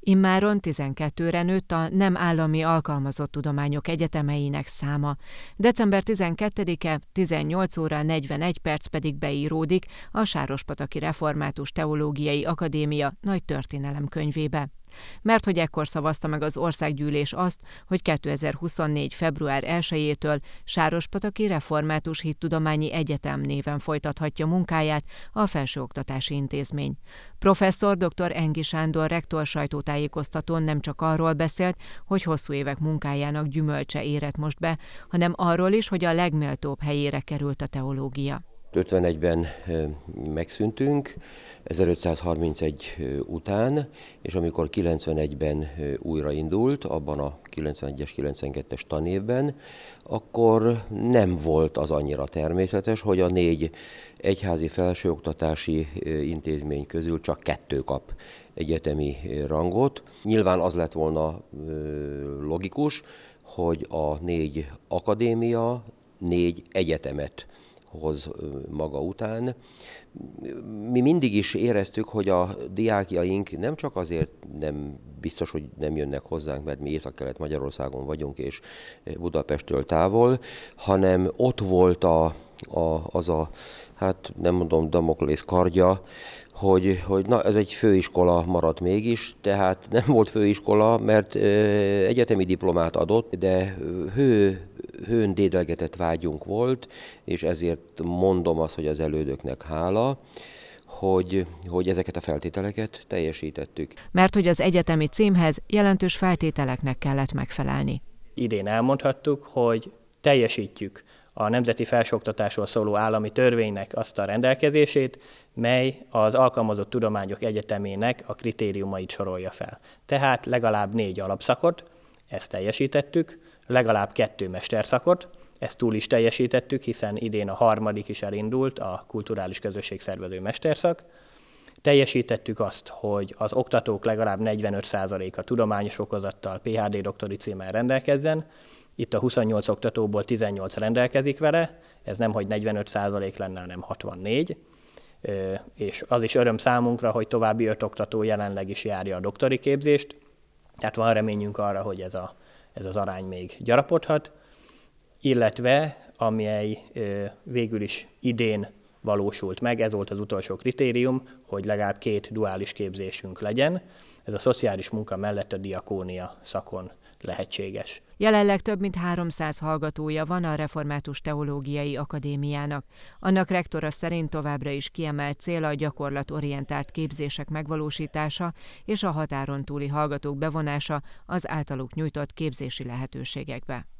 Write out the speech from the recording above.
Immáron 12-re nőtt a nem állami alkalmazott tudományok egyetemeinek száma. December 12-e 18 óra 41 perc pedig beíródik a Sárospataki Református Teológiai Akadémia nagy történelem könyvébe mert hogy ekkor szavazta meg az országgyűlés azt, hogy 2024. február 1-től Sárospataki Református Hittudományi Egyetem néven folytathatja munkáját a Felsőoktatási Intézmény. Professzor dr. Engi Sándor rektor sajtótájékoztatón nem csak arról beszélt, hogy hosszú évek munkájának gyümölcse érett most be, hanem arról is, hogy a legméltóbb helyére került a teológia. 51-ben megszűntünk, 1531 után, és amikor 91-ben újraindult, abban a 91-es, 92-es tanévben, akkor nem volt az annyira természetes, hogy a négy egyházi felsőoktatási intézmény közül csak kettő kap egyetemi rangot. Nyilván az lett volna logikus, hogy a négy akadémia négy egyetemet hoz maga után. Mi mindig is éreztük, hogy a diákjaink nem csak azért nem biztos, hogy nem jönnek hozzánk, mert mi Észak-Kelet Magyarországon vagyunk, és Budapesttől távol, hanem ott volt a, a, az a, hát nem mondom, Damoklész kardja, hogy, hogy na, ez egy főiskola maradt mégis, tehát nem volt főiskola, mert ö, egyetemi diplomát adott, de hő hőn dédelgetett vágyunk volt, és ezért mondom azt, hogy az elődöknek hála, hogy, hogy ezeket a feltételeket teljesítettük. Mert hogy az egyetemi címhez jelentős feltételeknek kellett megfelelni. Idén elmondhattuk, hogy teljesítjük a Nemzeti Felsoktatásról szóló állami törvénynek azt a rendelkezését, mely az Alkalmazott Tudományok Egyetemének a kritériumait sorolja fel. Tehát legalább négy alapszakot, ezt teljesítettük, legalább kettő mesterszakot, ezt túl is teljesítettük, hiszen idén a harmadik is elindult, a kulturális közösség szervező mesterszak. Teljesítettük azt, hogy az oktatók legalább 45%-a tudományos fokozattal, PhD doktori címmel rendelkezzen, itt a 28 oktatóból 18 rendelkezik vele, ez nem hogy 45% lenne, hanem 64 és az is öröm számunkra, hogy további öt oktató jelenleg is járja a doktori képzést, tehát van reményünk arra, hogy ez a ez az arány még gyarapodhat, illetve amely végül is idén valósult meg, ez volt az utolsó kritérium, hogy legalább két duális képzésünk legyen. Ez a szociális munka mellett a diakónia szakon lehetséges. Jelenleg több mint 300 hallgatója van a Református Teológiai Akadémiának. Annak rektora szerint továbbra is kiemelt cél a gyakorlatorientált képzések megvalósítása és a határon túli hallgatók bevonása az általuk nyújtott képzési lehetőségekbe.